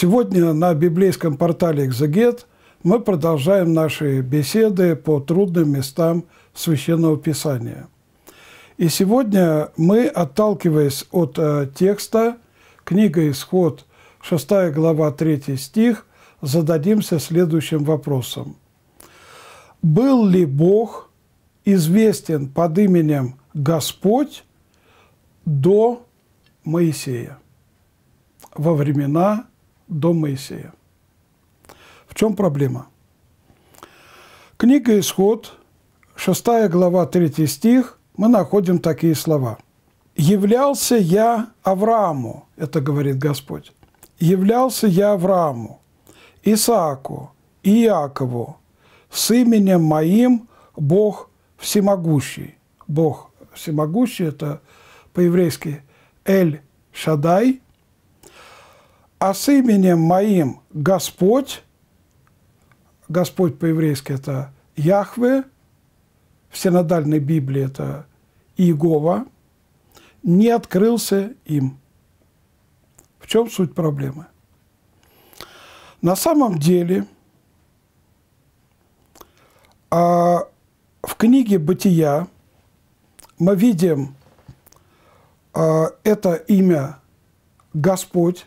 Сегодня на библейском портале «Экзегет» мы продолжаем наши беседы по трудным местам Священного Писания. И сегодня мы, отталкиваясь от э, текста, книга «Исход», 6 глава, 3 стих, зададимся следующим вопросом. «Был ли Бог известен под именем Господь до Моисея во времена до Моисея. В чем проблема? Книга «Исход», 6 глава, 3 стих, мы находим такие слова. «Являлся я Аврааму», это говорит Господь, «являлся я Аврааму, Исааку, Иакову, с именем моим Бог Всемогущий». Бог Всемогущий – это по-еврейски «Эль Шадай», а с именем моим Господь, Господь по-еврейски это Яхве, в синодальной Библии это Иегова, не открылся им. В чем суть проблемы? На самом деле, а, в книге «Бытия» мы видим а, это имя Господь,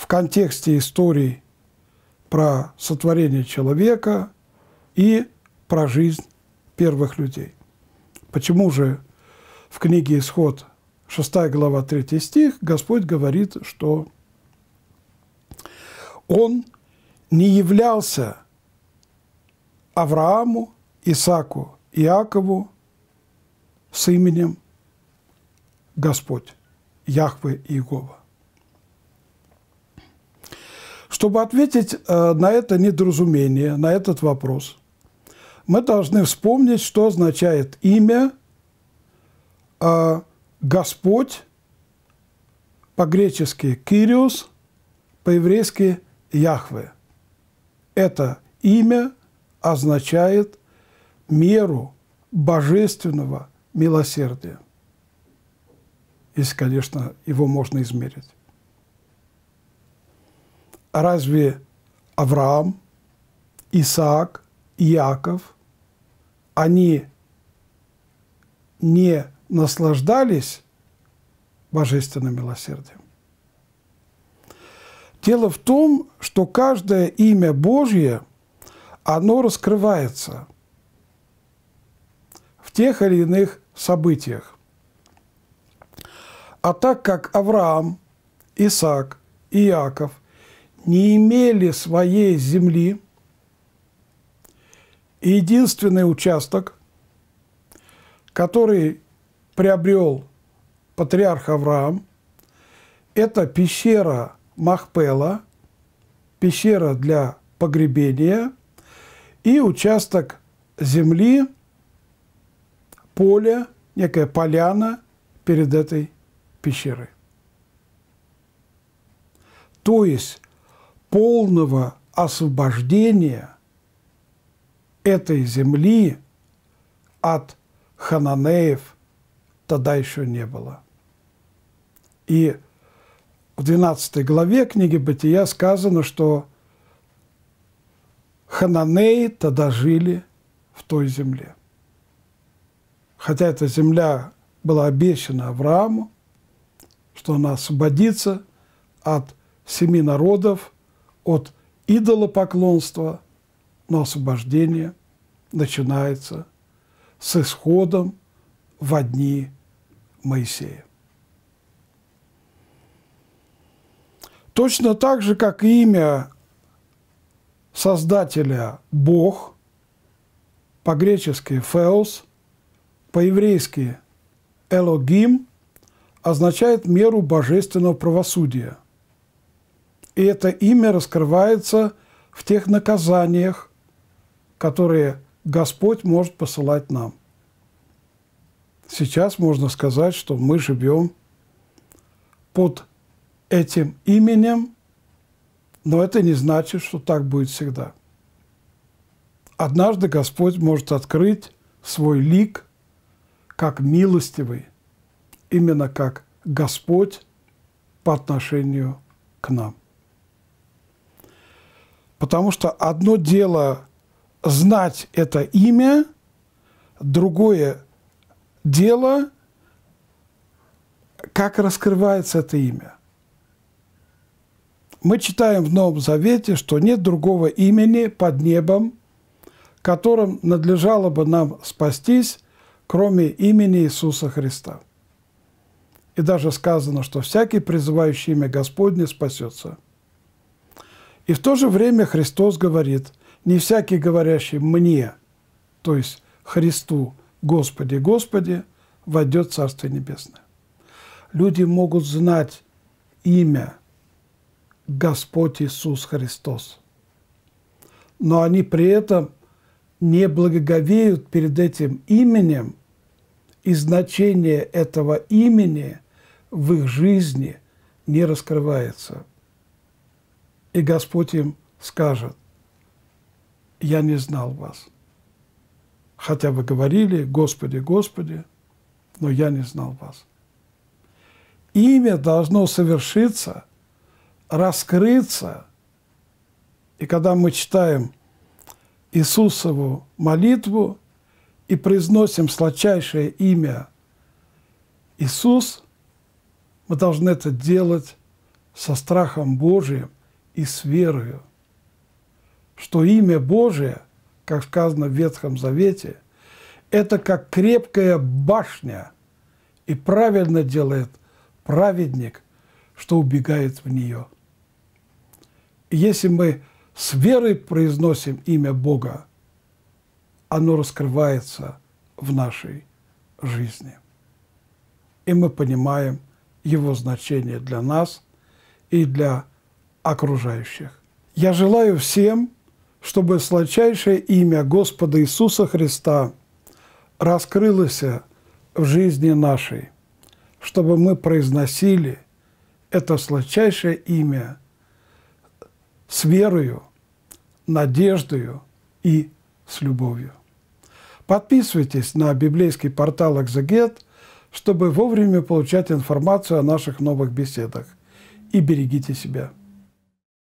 в контексте истории про сотворение человека и про жизнь первых людей. Почему же в книге «Исход» 6 глава 3 стих Господь говорит, что Он не являлся Аврааму, Исаку, Иакову с именем Господь, Яхве Иегова. Чтобы ответить э, на это недоразумение, на этот вопрос, мы должны вспомнить, что означает имя э, Господь, по-гречески Кириус, по-еврейски «яхве». Это имя означает меру божественного милосердия, если, конечно, его можно измерить разве Авраам, Исаак, Иаков, они не наслаждались божественным милосердием? Дело в том, что каждое имя Божье, оно раскрывается в тех или иных событиях. А так как Авраам, Исаак, Иаков – не имели своей земли, и единственный участок, который приобрел патриарх Авраам, это пещера Махпела, пещера для погребения и участок земли, поле, некая поляна перед этой пещерой. То есть полного освобождения этой земли от хананеев тогда еще не было. И в 12 главе книги «Бытия» сказано, что хананеи тогда жили в той земле. Хотя эта земля была обещана Аврааму, что она освободится от семи народов – от идолопоклонства, но освобождение начинается с исходом в дни Моисея. Точно так же, как имя Создателя Бог, по-гречески «феос», по-еврейски «элогим», означает меру божественного правосудия – и это имя раскрывается в тех наказаниях, которые Господь может посылать нам. Сейчас можно сказать, что мы живем под этим именем, но это не значит, что так будет всегда. Однажды Господь может открыть свой лик как милостивый, именно как Господь по отношению к нам. Потому что одно дело знать это имя, другое дело, как раскрывается это имя. Мы читаем в Новом Завете, что нет другого имени под небом, которым надлежало бы нам спастись, кроме имени Иисуса Христа. И даже сказано, что всякий, призывающий имя Господне, спасется – и в то же время Христос говорит, не всякий говорящий «мне», то есть Христу, «Господи, Господи», войдет царствие Небесное. Люди могут знать имя Господь Иисус Христос, но они при этом не благоговеют перед этим именем, и значение этого имени в их жизни не раскрывается – и Господь им скажет, я не знал вас. Хотя вы говорили, Господи, Господи, но я не знал вас. Имя должно совершиться, раскрыться. И когда мы читаем Иисусову молитву и произносим сладчайшее имя Иисус, мы должны это делать со страхом Божиим, и с верою, что имя Божие, как сказано в Ветхом Завете, это как крепкая башня, и правильно делает праведник, что убегает в нее. И если мы с верой произносим имя Бога, оно раскрывается в нашей жизни. И мы понимаем его значение для нас и для нас окружающих. Я желаю всем, чтобы сладчайшее имя Господа Иисуса Христа раскрылось в жизни нашей, чтобы мы произносили это сладчайшее имя с верою, надеждою и с любовью. Подписывайтесь на библейский портал «Экзегет», чтобы вовремя получать информацию о наших новых беседах. И берегите себя.